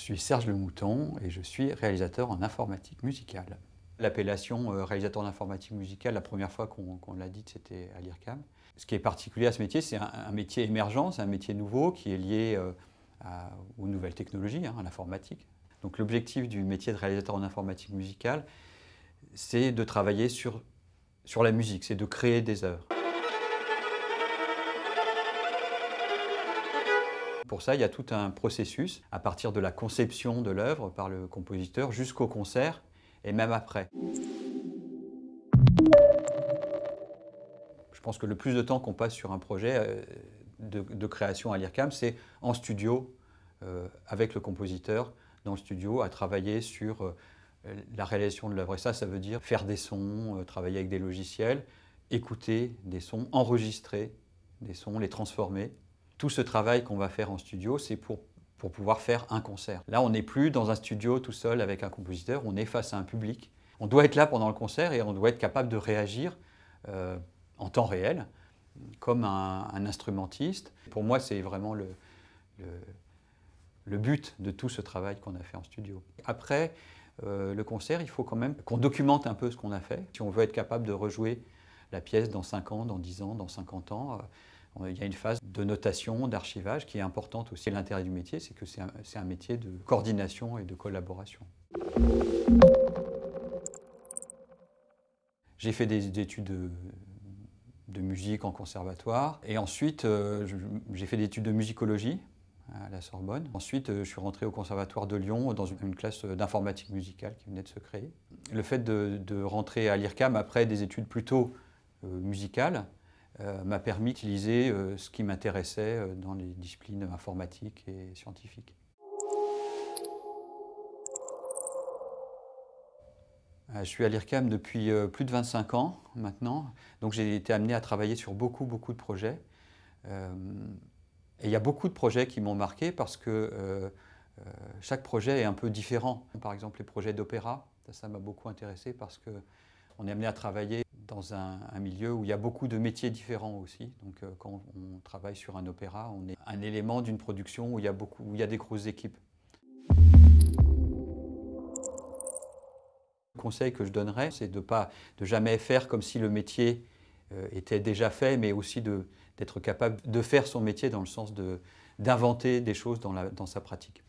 Je suis Serge Le Mouton et je suis réalisateur en informatique musicale. L'appellation euh, réalisateur en informatique musicale, la première fois qu'on l'a dite, c'était à l'IRCAM. Ce qui est particulier à ce métier, c'est un, métier émergent, c'est un métier nouveau qui est lié euh, aux nouvelles technologies, hein, à l'informatique. Donc l'objectif du métier de réalisateur en informatique musicale, c'est de travailler sur, sur la musique, c'est de créer des œuvres. Pour ça, il y a tout un processus à partir de la conception de l'œuvre par le compositeur jusqu'au concert et même après. Je pense que le plus de temps qu'on passe sur un projet euh, de, création à l'IRCAM, c'est en studio euh, avec le compositeur dans le studio à travailler sur euh, la réalisation de l'œuvre. Et ça, ça veut dire faire des sons, travailler avec des logiciels, écouter des sons, enregistrer des sons, les transformer tout ce travail qu'on va faire en studio, c'est pour pour pouvoir faire un concert. Là, on n'est plus dans un studio tout seul avec un compositeur, on est face à un public. On doit être là pendant le concert et on doit être capable de réagir euh, en temps réel, comme un, instrumentiste. Pour moi, c'est vraiment le, le, but de tout ce travail qu'on a fait en studio. Après euh, le concert, il faut quand même qu'on documente un peu ce qu'on a fait. Si on veut être capable de rejouer la pièce dans 5 ans, dans 10 ans, dans 50 ans, euh, euh, il y a une phase de notation, d'archivage qui est importante aussi. L'intérêt du métier, c'est que c'est un, métier de coordination et de collaboration. J'ai fait des, études euh, de, musique en conservatoire et ensuite euh, j'ai fait des études de musicologie à la Sorbonne. Ensuite, je suis rentré au Conservatoire de Lyon dans une classe d'informatique musicale qui venait de se créer. Le fait de, rentrer à l'IRCAM après des études plutôt musicales, euh, m'a permis d'utiliser euh, ce qui m'intéressait euh, dans les disciplines informatiques et scientifiques. Je suis à l'IRCAM depuis plus de 25 ans maintenant, donc j'ai été amené à travailler sur beaucoup, beaucoup de projets. et il y a beaucoup de projets qui m'ont marqué parce que chaque projet est un peu différent. Par exemple, les projets d'opéra, ça m'a beaucoup intéressé parce qu'on est amené à travailler dans un, milieu où il y a beaucoup de métiers différents aussi. Donc euh, quand on travaille sur un opéra, on est un élément d'une production où il y a, beaucoup, il y a des grosses équipes. Le conseil que je donnerais, c'est de pas de jamais faire comme si le métier euh, était déjà fait, mais aussi d'être capable de faire son métier dans le sens d'inventer des choses dans, la, dans sa pratique.